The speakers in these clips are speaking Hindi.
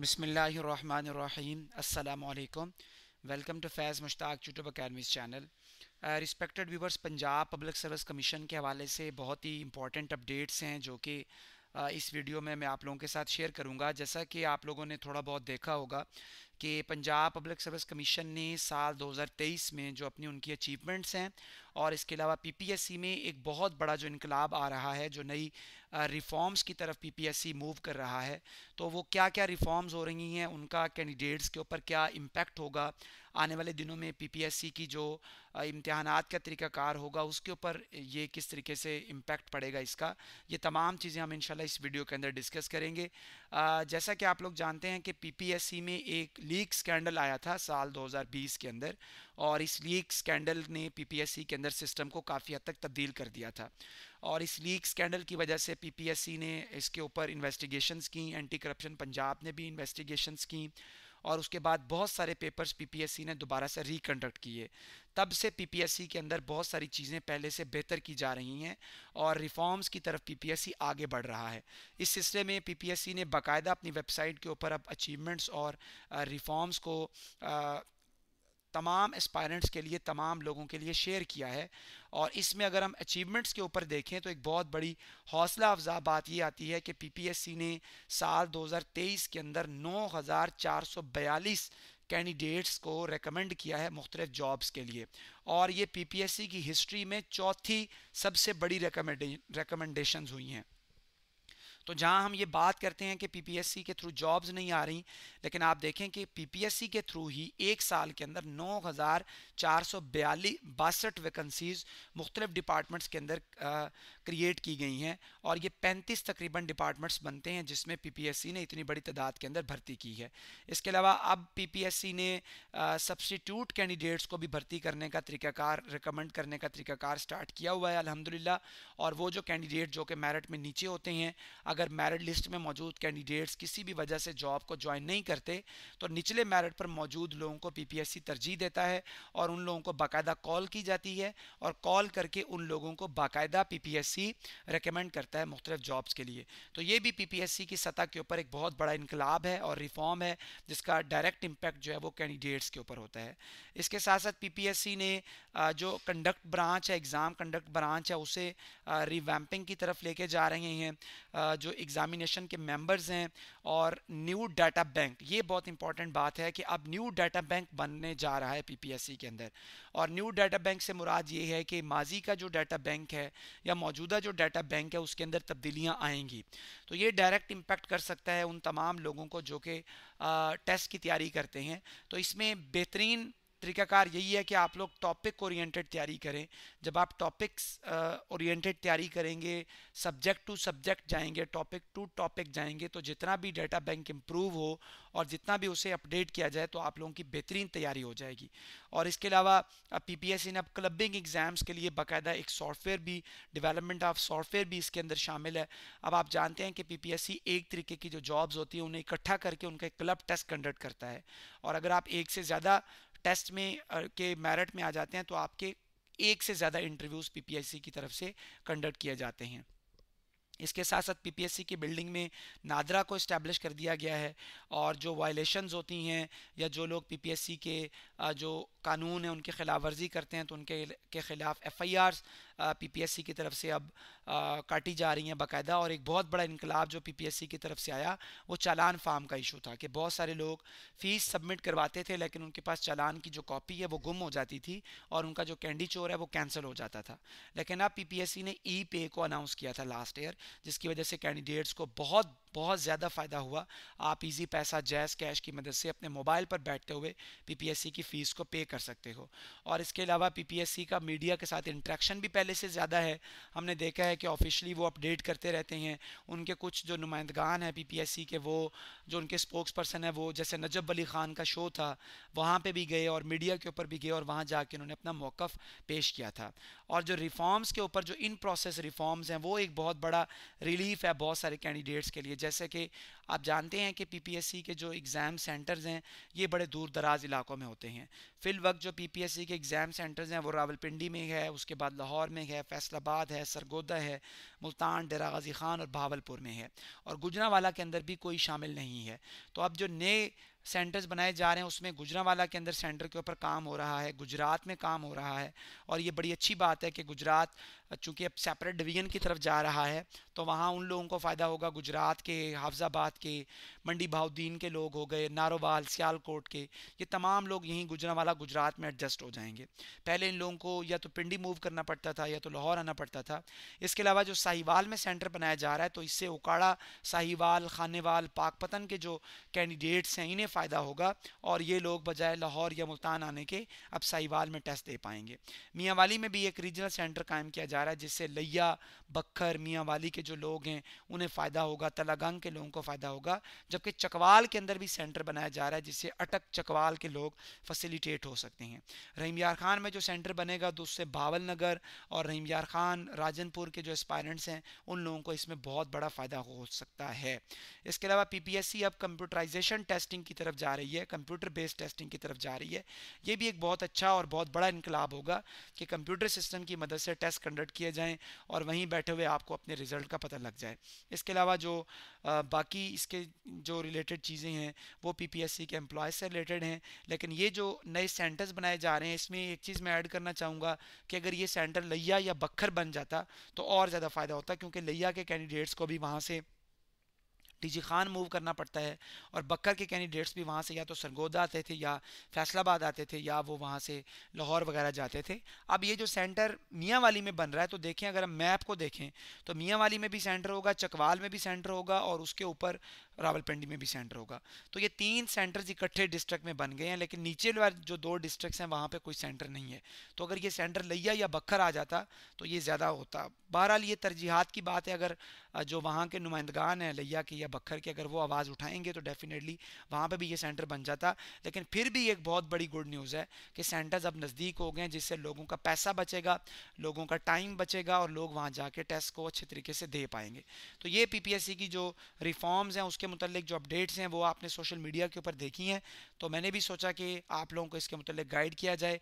बिसमीम् अल्लाम welcome to Faiz Mushtaq YouTube YouTube channel respected viewers Punjab public service commission के हवाले से बहुत ही इंपॉर्टेंट अपडेट्स हैं जो कि uh, इस वीडियो में मैं आप लोगों के साथ शेयर करूंगा जैसा कि आप लोगों ने थोड़ा बहुत देखा होगा कि पंजाब पब्लिक सर्विस कमीशन ने साल 2023 में जो अपनी उनकी अचीवमेंट्स हैं और इसके अलावा पीपीएससी में एक बहुत बड़ा जो इनकलाब आ रहा है जो नई रिफॉर्म्स की तरफ पीपीएससी मूव कर रहा है तो वो क्या क्या रिफॉर्म्स हो रही हैं उनका कैंडिडेट्स के ऊपर क्या इम्पैक्ट होगा आने वाले दिनों में पीपीएससी की जो इम्तहान का तरीक़ाकार होगा उसके ऊपर ये किस तरीके से इम्पैक्ट पड़ेगा इसका ये तमाम चीज़ें हम इंशाल्लाह इस वीडियो के अंदर डिस्कस करेंगे जैसा कि आप लोग जानते हैं कि पीपीएससी में एक लीक स्कैंडल आया था साल 2020 के अंदर और इस लीक स्कैंडल ने पीपीएससी के अंदर सिस्टम को काफ़ी हद तक तब्दील कर दिया था और इस लीक स्कैंडल की वजह से पीपीएससी ने इसके ऊपर इन्वेस्टिगेशंस की एंटी करप्शन पंजाब ने भी इन्वेस्टिगेशंस की और उसके बाद बहुत सारे पेपर्स पीपीएससी ने दोबारा से रिकंडक्ट किए तब से पीपीएससी के अंदर बहुत सारी चीज़ें पहले से बेहतर की जा रही हैं और रिफॉर्म्स की तरफ पीपीएससी आगे बढ़ रहा है इस सिलसिले में पीपीएससी ने बाकायदा अपनी वेबसाइट के ऊपर अब अचीवमेंट्स और रिफॉर्म्स को तमाम एस्पायरेंट्स के लिए तमाम लोगों के लिए शेयर किया है और इसमें अगर हम अचीवमेंट्स के ऊपर देखें तो एक बहुत बड़ी हौसला अफजा बात ये आती है कि पीपीएससी ने साल 2023 के अंदर 9442 कैंडिडेट्स को रेकमेंड किया है मुख्तलिफ जॉब्स के लिए और ये पीपीएससी की हिस्ट्री में चौथी सबसे बड़ी रेकमेंडेशन हुई हैं तो जहां हम ये बात करते हैं कि पीपीएससी के थ्रू जॉब्स नहीं आ रही लेकिन आप देखें कि पीपीएससी के थ्रू ही एक साल के अंदर नौ हज़ार चार सौ बयालीस बासठ वैकेंसीज मुख्तलिफ डिपार्टमेंट्स के अंदर क्रिएट की गई हैं और ये 35 तकरीबन डिपार्टमेंट्स बनते हैं जिसमें पीपीएससी ने इतनी बड़ी तादाद के अंदर भर्ती की है इसके अलावा अब पीपीएससी ने सब्सटीट्यूट कैंडिडेट्स को भी भर्ती करने का तरीकाकार रिकमेंड करने का तरीकाकार स्टार्ट किया हुआ है अलहमदिल्ला और वो जो कैंडिडेट जो कि मेरिट में नीचे होते हैं अगर मेरिट लिस्ट में मौजूद कैंडिडेट्स किसी भी वजह से जॉब को ज्वाइन नहीं करते तो निचले मेरिट पर मौजूद लोगों को पी तरजीह देता है और उन लोगों को बाकायदा कॉल की जाती है और कॉल करके उन लोगों को बाकायदा पी पीपीएससी रेकमेंड करता है मुख्तलिफ जॉब्स के लिए तो ये भी पीपीएससी की सतह के ऊपर एक बहुत बड़ा इनकलाब है और रिफॉर्म है जिसका डायरेक्ट इम्पैक्ट जो है वो कैंडिडेट्स के ऊपर होता है इसके साथ साथ पीपीएससी ने जो कंडक्ट ब्रांच है एग्ज़ाम कंडक्ट ब्रांच है उसे रिवैम्पिंग की तरफ लेके जा रहे हैं जो एग्ज़ामिनेशन के मेम्बर्स हैं और न्यू डाटा बैंक ये बहुत इंपॉर्टेंट बात है कि अब न्यू डाटा बैंक बनने जा रहा है पीपीएससी के अंदर और न्यू डाटा बैंक से मुराद ये है कि माजी का जो डाटा बैंक है या मौजूद मौजूदा जो डाटा बैंक है उसके अंदर तब्दीलियाँ आएंगी तो ये डायरेक्ट इम्पैक्ट कर सकता है उन तमाम लोगों को जो कि टेस्ट की तैयारी करते हैं तो इसमें बेहतरीन तरीकाकार यही है कि आप लोग टॉपिक ओरिएंटेड तैयारी करें जब आप टॉपिक्स ओरिएंटेड तैयारी करेंगे सब्जेक्ट टू सब्जेक्ट जाएंगे टॉपिक टू टॉपिक जाएंगे तो जितना भी डाटा बैंक इम्प्रूव हो और जितना भी उसे अपडेट किया जाए तो आप लोगों की बेहतरीन तैयारी हो जाएगी और इसके अलावा पी पी एस इन अब क्लबिंग एग्ज़ाम्स के लिए बाकायदा एक सॉफ्टवेयर भी डेवलपमेंट ऑफ सॉफ्टवेयर भी इसके अंदर शामिल है अब आप जानते हैं कि पी पी एस सी एक तरीके की जो जॉब्स होती हैं उन्हें इकट्ठा करके उनका एक क्लब टेस्ट कंडक्ट करता है और अगर आप एक से ज़्यादा टेस्ट में के मेरिट में आ जाते हैं तो आपके एक से ज़्यादा इंटरव्यूज़ पीपीएससी की तरफ से कंडक्ट किए जाते हैं इसके साथ साथ पीपीएससी की बिल्डिंग में नादरा को इस्टेब्लिश कर दिया गया है और जो वायलेशंस होती हैं या जो लोग पीपीएससी के जो कानून हैं उनके खिलाफ वर्जी करते हैं तो उनके के ख़िलाफ़ एफ आई आर पी की तरफ से अब काटी जा रही हैं बाकायदा और एक बहुत बड़ा इनकलाब जो पीपीएससी की तरफ से आया वो चालान फार्म का इशू था कि बहुत सारे लोग फ़ीस सबमिट करवाते थे लेकिन उनके पास चालान की जो कॉपी है वो गुम हो जाती थी और उनका जो कैंडी चोर है वो कैंसिल हो जाता था लेकिन अब सी ने ई पे को अनाउंस किया था लास्ट ईयर जिसकी वजह से कैंडिडेट्स को बहुत बहुत ज़्यादा फ़ायदा हुआ आप इजी पैसा जैज़ कैश की मदद से अपने मोबाइल पर बैठते हुए पीपीएससी की फ़ीस को पे कर सकते हो और इसके अलावा पीपीएससी का मीडिया के साथ इंट्रैक्शन भी पहले से ज़्यादा है हमने देखा है कि ऑफिशली वो अपडेट करते रहते हैं उनके कुछ जो नुमाइंदगान हैं पी के वो जो उनके स्पोक्स पर्सन है वो जैसे नजब अली ख़ान का शो था वहाँ पर भी गए और मीडिया के ऊपर भी गए और वहाँ जा उन्होंने अपना मौक़ पेश किया था और जो रिफॉर्म्स के ऊपर जो इन प्रोसेस रिफॉर्म्स हैं वो एक बहुत बड़ा रिलीफ है बहुत सारे कैंडिडेट्स के लिए जैसे कि आप जानते हैं कि पीपीएससी के जो एग्ज़ाम सेंटर्स हैं ये बड़े दूर दराज इलाकों में होते हैं फिल वक्त जो पीपीएससी के एग्ज़ाम सेंटर्स हैं वो रावलपिंडी में है उसके बाद लाहौर में है फैसलाबाद है सरगोदा है मुल्तान डेरा गाजी खान और भावलपुर में है और गुजरावाला के अंदर भी कोई शामिल नहीं है तो अब जो नए सेंटर्स बनाए जा रहे हैं उसमें गुजरावाला के अंदर सेंटर के ऊपर काम हो रहा है गुजरात में काम हो रहा है और ये बड़ी अच्छी बात है कि गुजरात चूँकि अब सेपरेट डिवीजन की तरफ जा रहा है तो वहाँ उन लोगों को फ़ायदा होगा गुजरात के हाफजाबाद के मंडी भाउद्दीन के लोग हो गए नारोवाल सियालकोट के ये तमाम लोग यहीं गुजरावाला गुजरात में एडजस्ट हो जाएंगे पहले इन लोगों को या तो पिंडी मूव करना पड़ता था या तो लाहौर आना पड़ता था इसके अलावा जो साहिवाल में सेंटर बनाया जा रहा है तो इससे उकाड़ा साहिवाल खानेवाल पाकपतन के जो कैंडिडेट्स हैं इन्हें फ़ायदा होगा और ये लोग बजाय लाहौर या मुल्तान आने के अब साहिवाल में टेस्ट दे पाएंगे मियाँ वाली में भी एक रीजनल सेंटर कायम किया जा रहा है जिससे लिया बखर मियाँ वाली के जो लोग हैं उन्हें फ़ायदा होगा तलागंग के लोगों को फ़ायदा होगा जबकि चकवाल के अंदर भी सेंटर बनाया जा रहा है जिससे अटक चकवाल के लोग फैसिलिटेट हो सकते हैं रहीम यार खान में जो सेंटर बनेगा तो उससे बावल नगर और रहीम यार खान राजनपुर के जो एस्पायरेंट्स हैं उन लोगों को इसमें बहुत बड़ा फ़ायदा हो सकता है इसके अलावा पी अब कंप्यूटराइजेशन टेस्टिंग की तरफ जा रही है कंप्यूटर बेस्ड टेस्टिंग की तरफ जा रही है ये भी एक बहुत अच्छा और बहुत बड़ा इनकलाब होगा कि कंप्यूटर सिस्टम की मदद से टेस्ट कंडक्ट किए जाएँ और वहीं बैठे हुए आपको अपने रिजल्ट का पता लग जाए इसके अलावा जो बाकी इसके जो रिलेटेड चीज़ें हैं वो पी के एम्प्लॉय से रिलेटेड हैं लेकिन ये जो नए सेंटर्स बनाए जा रहे हैं इसमें एक चीज़ मैं ऐड करना चाहूँगा कि अगर ये सेंटर लिया या बखर बन जाता तो और ज़्यादा फ़ायदा होता क्योंकि लिया के कैंडिडेट्स को भी वहाँ से टीजी खान मूव करना पड़ता है और बकर के कैंडिडेट्स भी वहाँ से या तो सरगोदा आते थे या फैसलाबाद आते थे या वो वहाँ से लाहौर वगैरह जाते थे अब ये जो सेंटर मियाँ वाली में बन रहा है तो देखें अगर हम मैप को देखें तो मियाँ वाली में भी सेंटर होगा चकवाल में भी सेंटर होगा और उसके ऊपर रावलपिंडी में भी सेंटर होगा तो ये तीन सेंटर्स इकट्ठे डिस्ट्रिक्ट में बन गए हैं लेकिन नीचे जो दो डिस्ट्रिक्ट हैं वहाँ पे कोई सेंटर नहीं है तो अगर ये सेंटर लिया या बखर आ जाता तो ये ज़्यादा होता बहरहाल ये तरजीहत की बात है अगर जो वहाँ के नुमाइंदगान हैं लिया के या बखर के अगर वो आवाज़ उठाएंगे तो डेफिनेटली वहाँ पर भी ये सेंटर बन जाता लेकिन फिर भी एक बहुत बड़ी गुड न्यूज़ है कि सेंटर्स अब नज़दीक हो गए हैं जिससे लोगों का पैसा बचेगा लोगों का टाइम बचेगा और लोग वहाँ जाके टेस्ट को अच्छे तरीके से दे पाएंगे तो ये पी की जो रिफॉर्म्स हैं उसके इसके मतलब जो अपडेट्स हैं वो आपने सोशल मीडिया के ऊपर देखी हैं तो मैंने भी सोचा कि आप लोगों को इसके मतलब गाइड किया जाए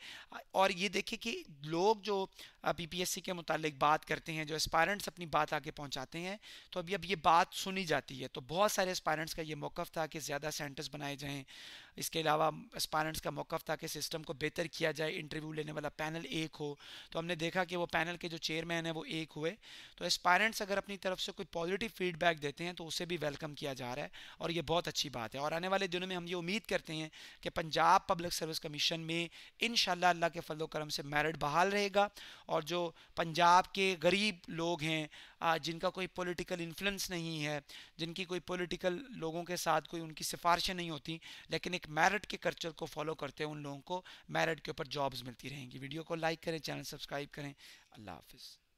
और ये देखिए कि लोग जो पीपीएससी के मुतालिक बात करते हैं जो एस्पायरेंट्स अपनी बात आगे पहुंचाते हैं तो अभी अब ये बात सुनी जाती है तो बहुत सारे एस्पायरेंट्स का ये मौक़ था कि ज़्यादा सेंटर्स बनाए जाएँ इसके अलावा एस्पायरेंट्स का मौक़ था कि सिस्टम को बेहतर किया जाए इंटरव्यू लेने वाला पैनल एक हो तो हमने देखा कि वो पैनल के जो चेयरमैन है वो एक हुए तो एस्पायरेंट्स अगर अपनी तरफ से कोई पॉजिटिव फीडबैक देते हैं तो उसे भी वेलकम किया जा रहा है और ये बहुत अच्छी बात है और आने वाले दिनों में हम ये उम्मीद करते हैं कि पंजाब पब्लिक सर्विस कमीशन में इन अल्लाह के फलोक्रम से मेरिट बहाल रहेगा और जो पंजाब के गरीब लोग हैं जिनका कोई पॉलिटिकल इन्फ्लुएंस नहीं है जिनकी कोई पॉलिटिकल लोगों के साथ कोई उनकी सिफारिशें नहीं होती लेकिन एक मेरिट के कल्चर को फॉलो करते हैं उन लोगों को मेरिट के ऊपर जॉब्स मिलती रहेंगी वीडियो को लाइक करें चैनल सब्सक्राइब करें अल्लाह हाफिज़